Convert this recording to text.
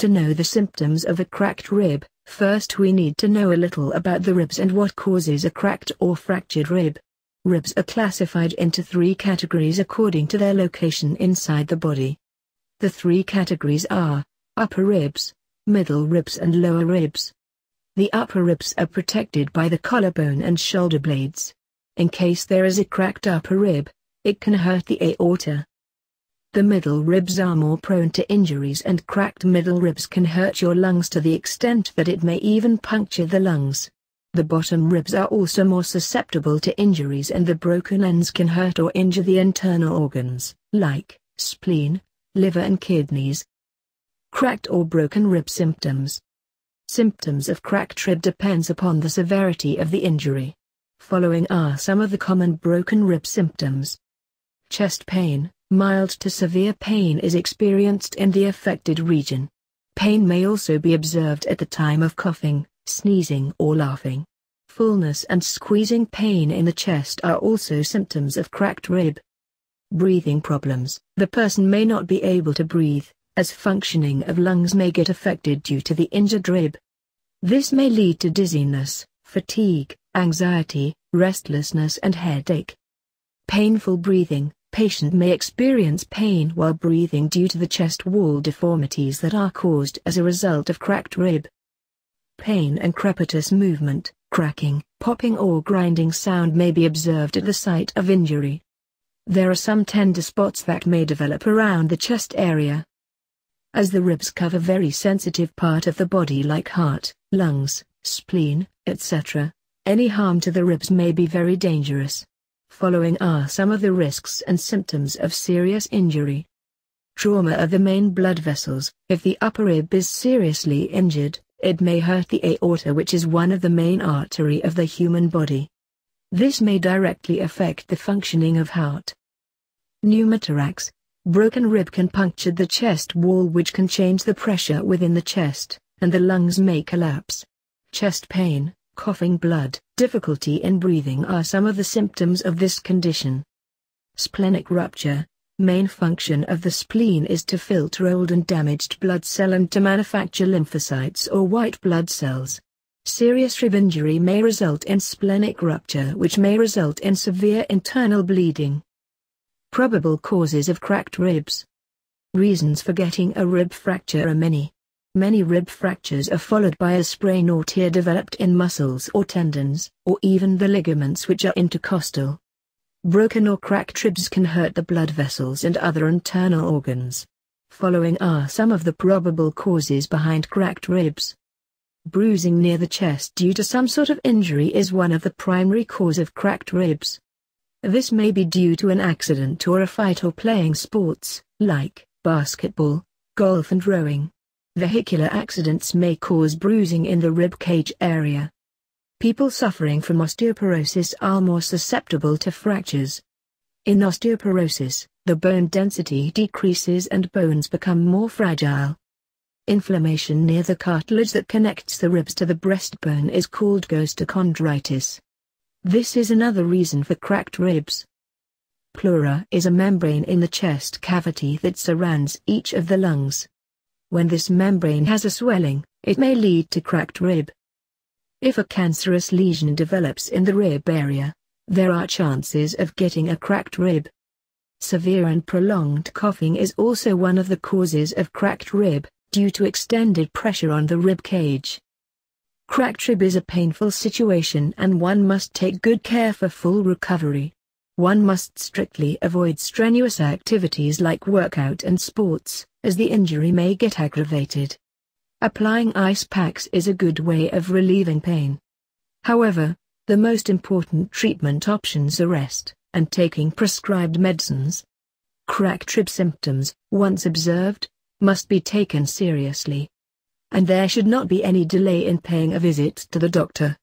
To know the symptoms of a cracked rib, first we need to know a little about the ribs and what causes a cracked or fractured rib. Ribs are classified into three categories according to their location inside the body. The three categories are upper ribs, middle ribs, and lower ribs. The upper ribs are protected by the collarbone and shoulder blades. In case there is a cracked upper rib, it can hurt the aorta. The middle ribs are more prone to injuries and cracked middle ribs can hurt your lungs to the extent that it may even puncture the lungs. The bottom ribs are also more susceptible to injuries and the broken ends can hurt or injure the internal organs, like spleen, liver and kidneys. Cracked or broken rib symptoms Symptoms of cracked rib depends upon the severity of the injury. Following are some of the common broken rib symptoms. Chest pain, Mild to severe pain is experienced in the affected region. Pain may also be observed at the time of coughing, sneezing or laughing. Fullness and squeezing pain in the chest are also symptoms of cracked rib. Breathing problems. The person may not be able to breathe, as functioning of lungs may get affected due to the injured rib. This may lead to dizziness, fatigue, anxiety, restlessness and headache. Painful breathing patient may experience pain while breathing due to the chest wall deformities that are caused as a result of cracked rib. Pain and crepitus movement, cracking, popping or grinding sound may be observed at the site of injury. There are some tender spots that may develop around the chest area. As the ribs cover very sensitive part of the body like heart, lungs, spleen, etc., any harm to the ribs may be very dangerous. Following are some of the risks and symptoms of serious injury. Trauma of the main blood vessels. If the upper rib is seriously injured, it may hurt the aorta which is one of the main artery of the human body. This may directly affect the functioning of heart. Pneumothorax. Broken rib can puncture the chest wall which can change the pressure within the chest, and the lungs may collapse. Chest pain, coughing blood, difficulty in breathing are some of the symptoms of this condition. Splenic rupture, main function of the spleen is to filter old and damaged blood cell and to manufacture lymphocytes or white blood cells. Serious rib injury may result in splenic rupture which may result in severe internal bleeding. Probable causes of cracked ribs. Reasons for getting a rib fracture are many. Many rib fractures are followed by a sprain or tear developed in muscles or tendons, or even the ligaments which are intercostal. Broken or cracked ribs can hurt the blood vessels and other internal organs. Following are some of the probable causes behind cracked ribs. Bruising near the chest due to some sort of injury is one of the primary cause of cracked ribs. This may be due to an accident or a fight or playing sports, like basketball, golf and rowing. Vehicular accidents may cause bruising in the rib cage area. People suffering from osteoporosis are more susceptible to fractures. In osteoporosis, the bone density decreases and bones become more fragile. Inflammation near the cartilage that connects the ribs to the breastbone is called costochondritis. This is another reason for cracked ribs. Pleura is a membrane in the chest cavity that surrounds each of the lungs. When this membrane has a swelling, it may lead to cracked rib. If a cancerous lesion develops in the rib area, there are chances of getting a cracked rib. Severe and prolonged coughing is also one of the causes of cracked rib, due to extended pressure on the rib cage. Cracked rib is a painful situation and one must take good care for full recovery. One must strictly avoid strenuous activities like workout and sports, as the injury may get aggravated. Applying ice packs is a good way of relieving pain. However, the most important treatment options are rest and taking prescribed medicines. Crack trip symptoms, once observed, must be taken seriously. And there should not be any delay in paying a visit to the doctor.